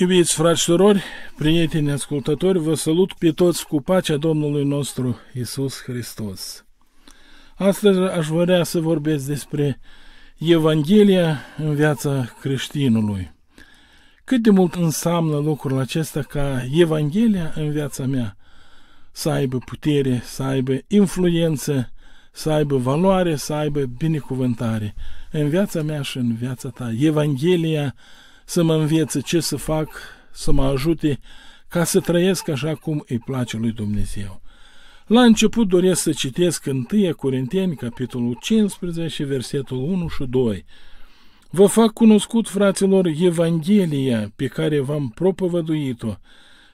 Iubiți frați și surori, prieteni ascultători, vă salut pe toți cu pacea Domnului nostru Isus Hristos. Astăzi aș vrea să vorbesc despre Evanghelia în viața creștinului. Cât de mult înseamnă lucrul acesta ca Evanghelia în viața mea să aibă putere, să aibă influență, să aibă valoare, să aibă binecuvântare în viața mea și în viața ta. Evanghelia să mă învieță ce să fac, să mă ajute ca să trăiesc așa cum îi place lui Dumnezeu. La început doresc să citesc 1 Corinteni, capitolul 15, versetul 1 și 2. Vă fac cunoscut, fraților, Evanghelia pe care v-am propovăduit-o,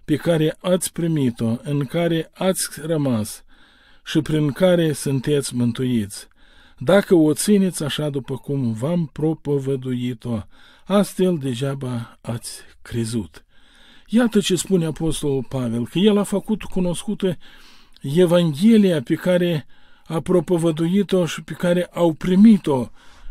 pe care ați primit-o, în care ați rămas și prin care sunteți mântuiți. Dacă o țineți așa după cum v-am propovăduit-o, astfel degeaba ați crezut. Iată ce spune Apostolul Pavel, că el a făcut cunoscută Evanghelia pe care a propovăduit-o și pe care au primit-o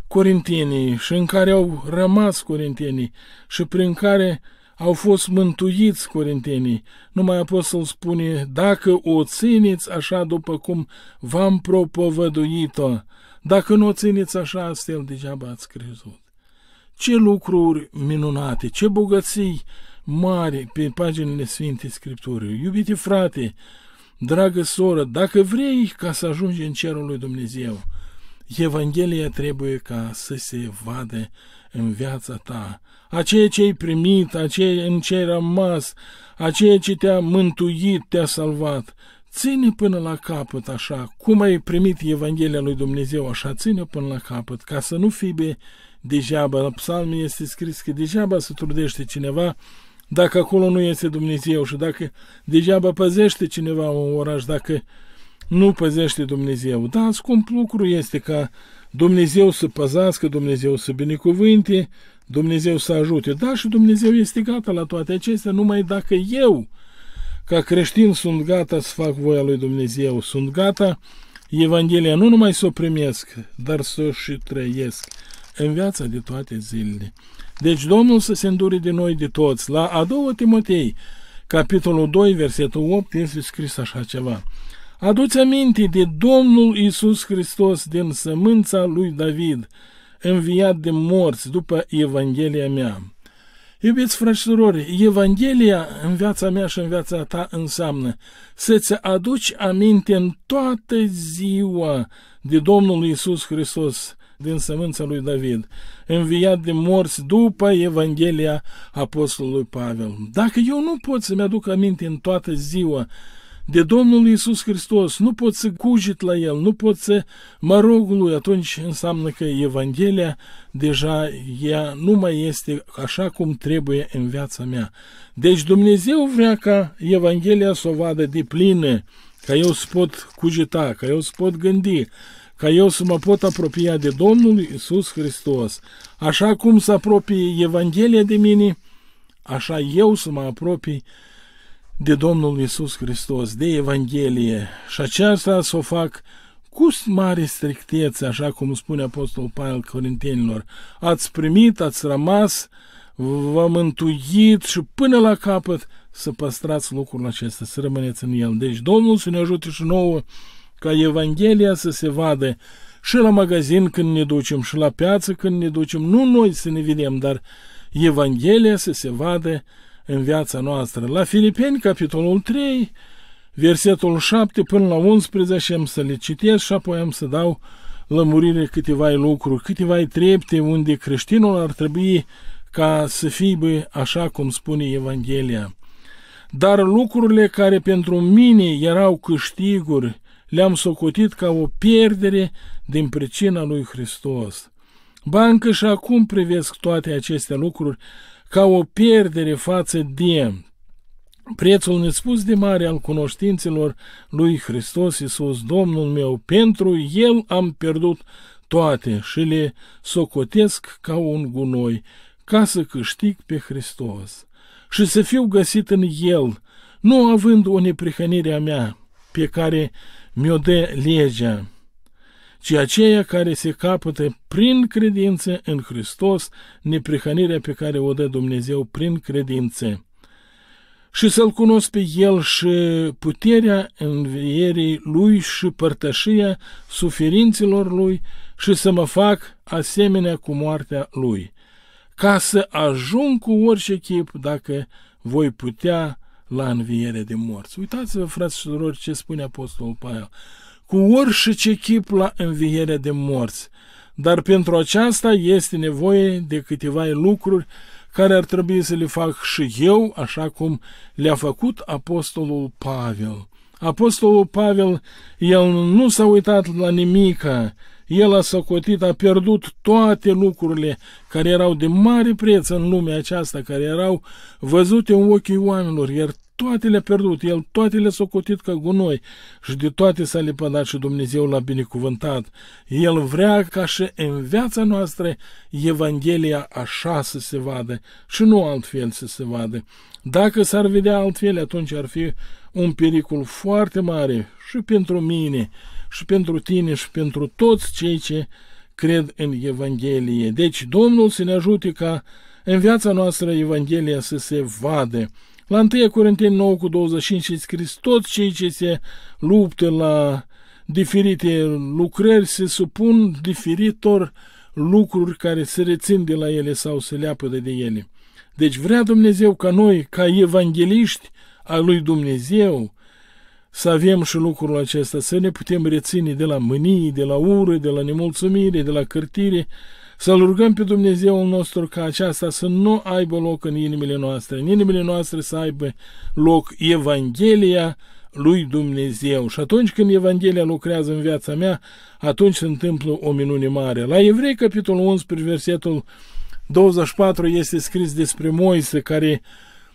corintenii și în care au rămas corintenii și prin care au fost mântuiți corintenii. Numai apostol spune, dacă o țineți așa după cum v-am propovăduit-o, dacă nu o țineți așa, astfel degeaba ați crezut. Ce lucruri minunate, ce bogății mari pe paginile sfinte Scripturii. Iubite frate, dragă soră, dacă vrei ca să ajungi în cerul lui Dumnezeu, Evanghelia trebuie ca să se vadă în viața ta. A ceea ce ai primit, a ceea în ce ai rămas, a ceea ce te-a mântuit, te-a salvat, ține până la capăt așa, cum ai primit Evanghelia lui Dumnezeu, așa ține până la capăt, ca să nu fii degeaba. La psalmi este scris că degeaba se trudește cineva dacă acolo nu este Dumnezeu și dacă degeaba păzește cineva un oraș, dacă nu păzește Dumnezeu. Da, scump lucru este ca Dumnezeu să păzească, Dumnezeu să binecuvânte, Dumnezeu să ajute. Da, și Dumnezeu este gata la toate acestea, numai dacă eu, ca creștin, sunt gata să fac voia lui Dumnezeu, sunt gata Evanghelia nu numai să o primesc, dar să o și trăiesc în viața de toate zilele. Deci Domnul să se îndure de noi de toți. La a doua Timotei, capitolul 2, versetul 8, este scris așa ceva. Aduți aminte de Domnul Isus Hristos din sămânța lui David, înviat de morți după Evanghelia mea. Iubiți frăștorori, Evanghelia în viața mea și în viața ta înseamnă să-ți aduci aminte în toată ziua de Domnul Isus Hristos, din sămânța lui David, înviat de morți după Evanghelia Apostolului Pavel. Dacă eu nu pot să-mi aduc aminte în toată ziua de Domnul Iisus Hristos, nu pot să cujit la El, nu pot să mă rog Lui, atunci înseamnă că Evanghelia deja ea nu mai este așa cum trebuie în viața mea. Deci Dumnezeu vrea ca Evanghelia să o vadă de plină, ca eu să pot cugita, ca eu să pot gândi, ca eu să mă pot apropia de Domnul Isus Hristos. Așa cum se apropie Evanghelia de mine, așa eu să mă apropii de Domnul Isus Hristos, de Evanghelie. Și aceasta să o fac cu mare strictețe, așa cum spune Apostolul Pavel Corintenilor. Ați primit, ați rămas, v-am întuit și până la capăt să păstrați lucrul acesta, să rămâneți în el. Deci Domnul să ne ajute și nouă ca Evanghelia să se vadă și la magazin când ne ducem, și la piață când ne ducem, nu noi să ne vedem, dar Evanghelia să se vadă în viața noastră. La Filipeni, capitolul 3, versetul 7 până la 11 am să le citesc și apoi am să dau lămurire câteva lucruri, câteva trepte unde creștinul ar trebui ca să fie așa cum spune Evanghelia. Dar lucrurile care pentru mine erau câștiguri, le-am socotit ca o pierdere din pricina lui Hristos. Ba încă și acum privesc toate aceste lucruri ca o pierdere față de prețul nespus de mare al cunoștințelor lui Hristos Iisus, Domnul meu, pentru El am pierdut toate și le socotesc ca un gunoi, ca să câștig pe Hristos și să fiu găsit în El, nu având o neprihănire a mea, pe care mi-o dă legea, ci aceea care se capătă prin credință în Hristos, neprihănirea pe care o dă Dumnezeu prin credință. Și să-L cunosc pe El și puterea învierii Lui și părtășia suferinților Lui și să mă fac asemenea cu moartea Lui, ca să ajung cu orice chip, dacă voi putea, la înviere de morți. Uitați-vă, frați și surori, ce spune Apostolul Pavel. Cu orice chip la învierea de morți. Dar pentru aceasta este nevoie de câteva lucruri care ar trebui să le fac și eu, așa cum le-a făcut Apostolul Pavel. Apostolul Pavel, el nu s-a uitat la nimica, el a socotit, a pierdut toate lucrurile care erau de mare preț în lumea aceasta, care erau văzute în ochii oamenilor, iar toate le-a pierdut, el toate le-a socotit ca gunoi și de toate s-a lipădat și Dumnezeu l-a binecuvântat. El vrea ca și în viața noastră Evanghelia așa să se vadă și nu altfel să se vadă. Dacă s-ar vedea altfel, atunci ar fi un pericol foarte mare și pentru mine, și pentru tine, și pentru toți cei ce cred în Evanghelie. Deci Domnul să ne ajute ca în viața noastră Evanghelia să se vadă, la 1 Corinteni 9 cu 25 este scris toți cei ce se luptă la diferite lucrări se supun diferitor lucruri care se rețin de la ele sau se leapă de ele. Deci vrea Dumnezeu ca noi, ca evangeliști a lui Dumnezeu, să avem și lucrul acesta, să ne putem reține de la mânie, de la ură, de la nemulțumire, de la cârtire, să-L rugăm pe Dumnezeul nostru ca aceasta să nu aibă loc în inimile noastre, în inimile noastre să aibă loc Evanghelia lui Dumnezeu. Și atunci când Evanghelia lucrează în viața mea, atunci se întâmplă o minune mare. La Evrei, capitolul 11, versetul 24, este scris despre Moise, care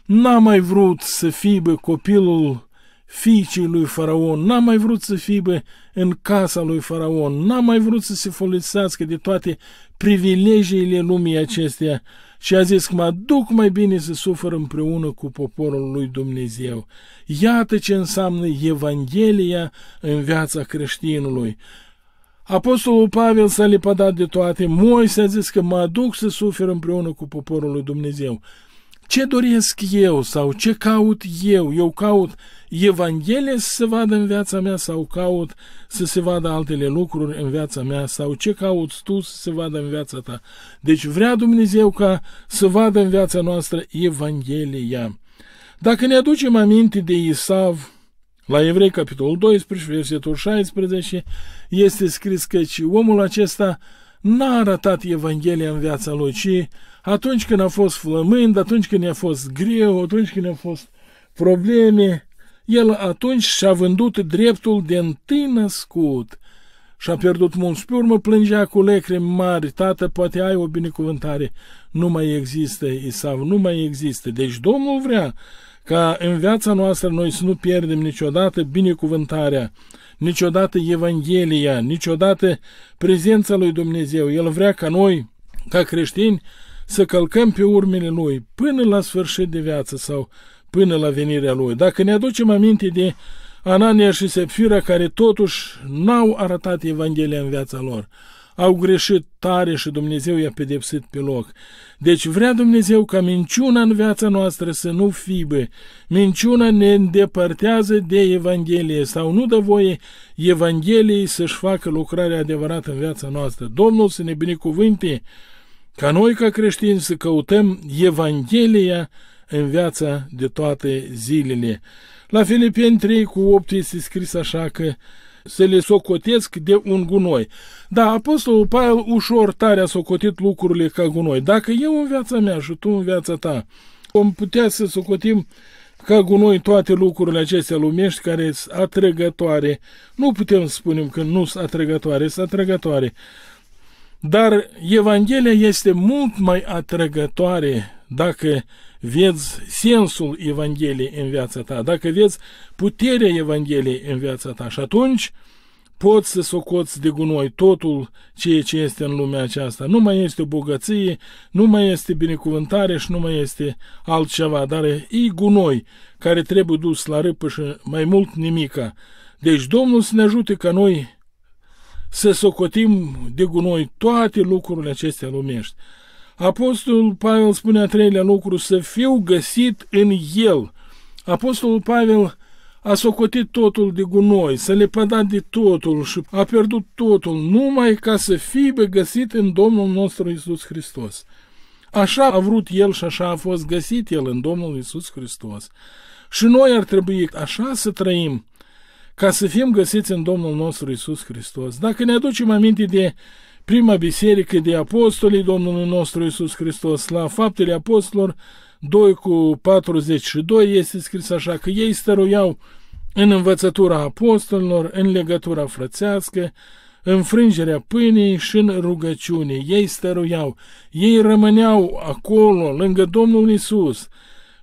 n-a mai vrut să fie copilul fiicii lui Faraon, n-a mai vrut să fie în casa lui Faraon, n-a mai vrut să se folosească de toate privilegiile lumii acesteia și a zis că mă duc mai bine să sufăr împreună cu poporul lui Dumnezeu. Iată ce înseamnă Evanghelia în viața creștinului. Apostolul Pavel s-a lepădat de toate, Moise a zis că mă duc să sufăr împreună cu poporul lui Dumnezeu. Ce doresc eu sau ce caut eu? Eu caut Evanghelie să se vadă în viața mea sau caut să se vadă altele lucruri în viața mea sau ce caut tu să se vadă în viața ta? Deci vrea Dumnezeu ca să vadă în viața noastră Evanghelia. Dacă ne aducem aminte de Isav, la Evrei, capitolul 12, versetul 16, este scris că și omul acesta n-a arătat Evanghelia în viața lui, ci atunci când a fost flămând, atunci când i-a fost greu, atunci când a fost probleme, el atunci și-a vândut dreptul de întâi născut și a pierdut mulți. Pe urmă plângea cu lecre mari, tată, poate ai o binecuvântare, nu mai există Isav, nu mai există. Deci Domnul vrea ca în viața noastră noi să nu pierdem niciodată binecuvântarea niciodată Evanghelia, niciodată prezența lui Dumnezeu. El vrea ca noi, ca creștini, să călcăm pe urmele lui până la sfârșit de viață sau până la venirea lui. Dacă ne aducem aminte de Anania și Sefira care totuși n-au arătat Evanghelia în viața lor, au greșit tare și Dumnezeu i-a pedepsit pe loc. Deci vrea Dumnezeu ca minciuna în viața noastră să nu fibă. Minciuna ne îndepărtează de Evanghelie sau nu dă voie Evangheliei să-și facă lucrarea adevărată în viața noastră. Domnul să ne binecuvânte ca noi ca creștini să căutăm Evanghelia în viața de toate zilele. La Filipeni 3 cu 8 este scris așa că să le socotesc de un gunoi. Da, Apostolul Pavel ușor tare a socotit lucrurile ca gunoi. Dacă eu în viața mea și tu în viața ta vom putea să socotim ca gunoi toate lucrurile acestea lumești care sunt atrăgătoare, nu putem să spunem că nu sunt atrăgătoare, sunt atrăgătoare. Dar Evanghelia este mult mai atrăgătoare dacă vezi sensul Evangheliei în viața ta, dacă vezi puterea Evangheliei în viața ta și atunci poți să socoți de gunoi totul ceea ce este în lumea aceasta. Nu mai este o bogăție, nu mai este binecuvântare și nu mai este altceva, dar e gunoi care trebuie dus la râpă și mai mult nimica. Deci Domnul să ne ajute ca noi să socotim de gunoi toate lucrurile acestea lumești. Apostolul Pavel spune a treilea lucru, să fiu găsit în el. Apostolul Pavel a socotit totul de gunoi, s-a lepădat de totul și a pierdut totul, numai ca să fie găsit în Domnul nostru Isus Hristos. Așa a vrut el și așa a fost găsit el în Domnul Isus Hristos. Și noi ar trebui așa să trăim, ca să fim găsiți în Domnul nostru Isus Hristos. Dacă ne aducem aminte de prima biserică de apostolii Domnului nostru Isus Hristos. La faptele apostolilor 2 cu 42 este scris așa că ei stăruiau în învățătura apostolilor, în legătura frățească, în frângerea pâinii și în rugăciune. Ei stăruiau, ei rămâneau acolo, lângă Domnul Isus.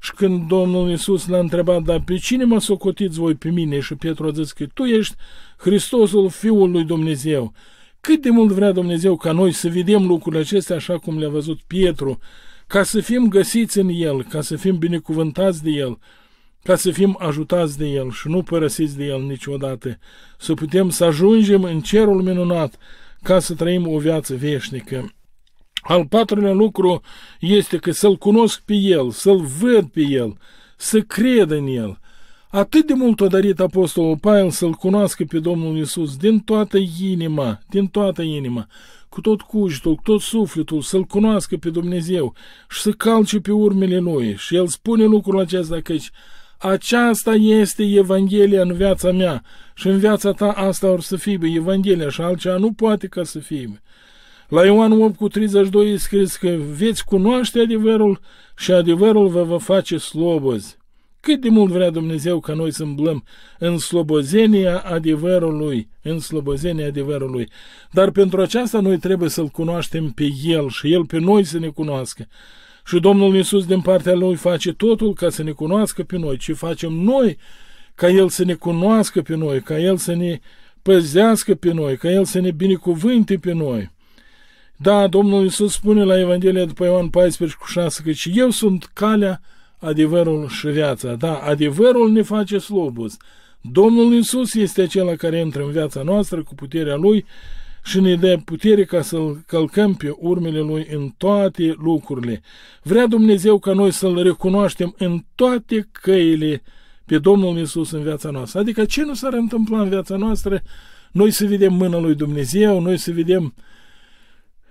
Și când Domnul Isus l-a întrebat, dar pe cine mă socotiți voi pe mine? Și Petru a zis că tu ești Hristosul Fiul lui Dumnezeu. Cât de mult vrea Dumnezeu ca noi să vedem lucrurile acestea așa cum le-a văzut Pietru, ca să fim găsiți în El, ca să fim binecuvântați de El, ca să fim ajutați de El și nu părăsiți de El niciodată, să putem să ajungem în cerul minunat, ca să trăim o viață veșnică. Al patrulea lucru este că să-L cunosc pe El, să-L văd pe El, să cred în El, Atât de mult o dorit Apostolul Pavel să-L cunoască pe Domnul Isus din toată inima, din toată inima, cu tot cujitul, cu tot sufletul, să-L cunoască pe Dumnezeu și să calce pe urmele Lui. Și El spune lucrul acesta căci aceasta este Evanghelia în viața mea și în viața ta asta or să fie Evanghelia și altceva nu poate ca să fie. La Ioan 8 cu 32 e scris că veți cunoaște adevărul și adevărul vă va face slobozi. Cât de mult vrea Dumnezeu ca noi să îmblăm în slobozenia adevărului, în slobozenia adevărului. Dar pentru aceasta noi trebuie să-L cunoaștem pe El și El pe noi să ne cunoască. Și Domnul Iisus din partea Lui face totul ca să ne cunoască pe noi, ce facem noi ca El să ne cunoască pe noi, ca El să ne păzească pe noi, ca El să ne binecuvânte pe noi. Da, Domnul Iisus spune la Evanghelia după Ioan 14 cu 6 că și eu sunt calea, adevărul și viața. Da, adevărul ne face slobos. Domnul Iisus este acela care intră în viața noastră cu puterea Lui și ne dă putere ca să-L călcăm pe urmele Lui în toate lucrurile. Vrea Dumnezeu ca noi să-L recunoaștem în toate căile pe Domnul Iisus în viața noastră. Adică ce nu s-ar întâmpla în viața noastră, noi să vedem mâna Lui Dumnezeu, noi să vedem uh,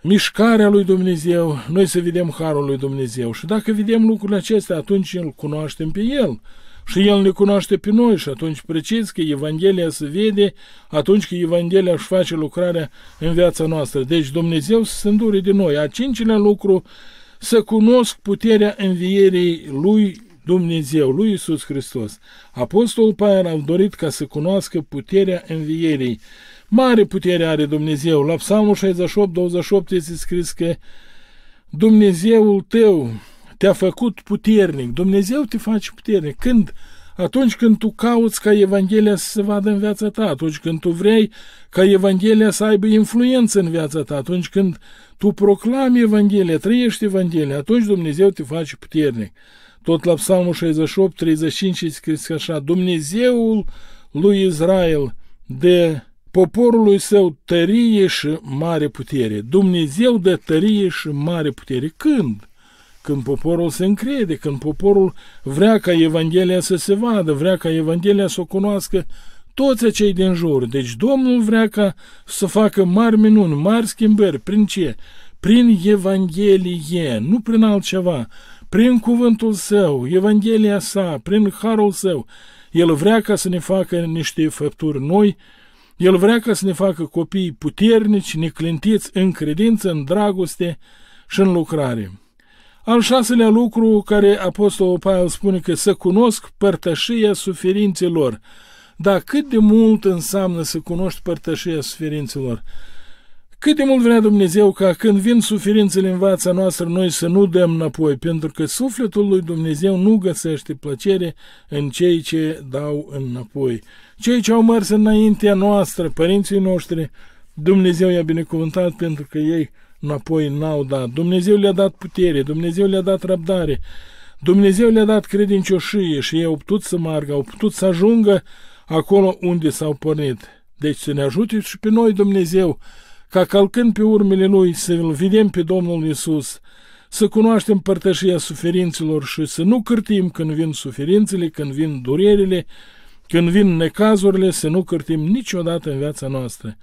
mișcarea lui Dumnezeu, noi să vedem harul lui Dumnezeu. Și dacă vedem lucrurile acestea, atunci îl cunoaștem pe el. Și el ne cunoaște pe noi și atunci precis că Evanghelia se vede, atunci că Evanghelia își face lucrarea în viața noastră. Deci Dumnezeu să se îndure de noi. A cincilea lucru, să cunosc puterea învierii lui Dumnezeu, lui Isus Hristos. Apostolul Paier a dorit ca să cunoască puterea învierii. Mare putere are Dumnezeu. La Psalmul 68, 28 este scris că Dumnezeul tău te-a făcut puternic. Dumnezeu te face puternic. Când? Atunci când tu cauți ca Evanghelia să se vadă în viața ta, atunci când tu vrei ca Evanghelia să aibă influență în viața ta, atunci când tu proclami Evanghelia, trăiești Evanghelia, atunci Dumnezeu te face puternic. Tot la Psalmul 68, 35 este scris așa, Dumnezeul lui Israel de poporului său tărie și mare putere. Dumnezeu dă tărie și mare putere. Când? Când poporul se încrede, când poporul vrea ca Evanghelia să se vadă, vrea ca Evanghelia să o cunoască toți cei din jur. Deci Domnul vrea ca să facă mari minuni, mari schimbări. Prin ce? Prin Evanghelie, nu prin altceva. Prin cuvântul său, Evanghelia sa, prin harul său. El vrea ca să ne facă niște făpturi noi, el vrea ca să ne facă copii puternici, neclintiți în credință, în dragoste și în lucrare. Al șaselea lucru care Apostolul Pavel spune că să cunosc părtășia suferințelor. Dar cât de mult înseamnă să cunoști părtășia suferințelor? Cât de mult vrea Dumnezeu ca când vin suferințele în fața noastră, noi să nu dăm înapoi, pentru că sufletul lui Dumnezeu nu găsește plăcere în cei ce dau înapoi. Cei ce au mers înaintea noastră, părinții noștri, Dumnezeu i-a binecuvântat pentru că ei înapoi n-au dat. Dumnezeu le-a dat putere, Dumnezeu le-a dat răbdare, Dumnezeu le-a dat credincioșie și ei au putut să margă, au putut să ajungă acolo unde s-au pornit. Deci să ne ajute și pe noi Dumnezeu ca călcând pe urmele Lui să-L vedem pe Domnul Isus, să cunoaștem părtășia suferințelor și să nu cârtim când vin suferințele, când vin durerile, când vin necazurile, să nu cârtim niciodată în viața noastră.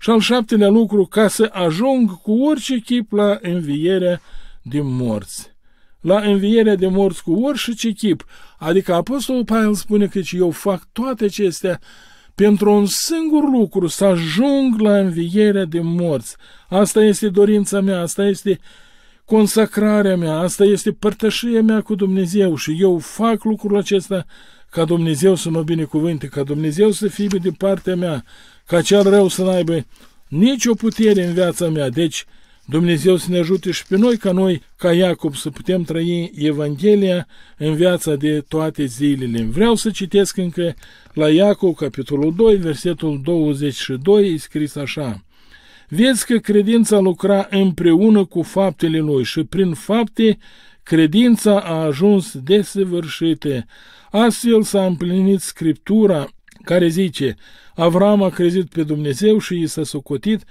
Și al șaptelea lucru, ca să ajung cu orice chip la învierea din morți. La învierea de morți cu orice chip. Adică Apostolul Pavel spune că eu fac toate acestea pentru un singur lucru, să ajung la învierea de morți. Asta este dorința mea, asta este consacrarea mea, asta este părtășia mea cu Dumnezeu și eu fac lucrul acesta ca Dumnezeu să mă binecuvânte, ca Dumnezeu să fie de partea mea, ca cel rău să n-aibă nicio putere în viața mea. Deci, Dumnezeu să ne ajute și pe noi ca noi, ca Iacob, să putem trăi Evanghelia în viața de toate zilele. Vreau să citesc încă la Iacov, capitolul 2, versetul 22, e scris așa. Vezi că credința lucra împreună cu faptele lui și prin fapte credința a ajuns desăvârșită. Astfel s-a împlinit Scriptura care zice, Avram a crezut pe Dumnezeu și i s-a socotit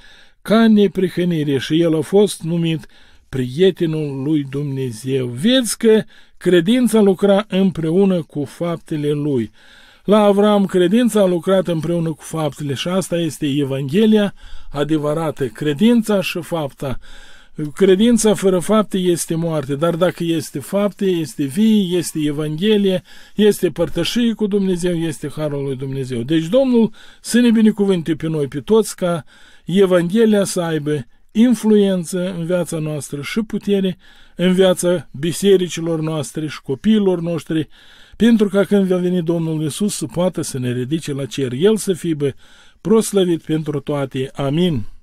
ca neprihănire și el a fost numit prietenul lui Dumnezeu. Vezi că credința lucra împreună cu faptele lui. La Avram credința a lucrat împreună cu faptele și asta este Evanghelia adevărată, credința și fapta. Credința fără fapte este moarte, dar dacă este fapte, este vie, este Evanghelie, este părtășie cu Dumnezeu, este Harul lui Dumnezeu. Deci Domnul să ne binecuvânte pe noi, pe toți, ca Evanghelia să aibă influență în viața noastră și putere în viața bisericilor noastre și copiilor noștri, pentru ca când va veni Domnul Isus să poată să ne ridice la cer, El să fie proslăvit pentru toate. Amin.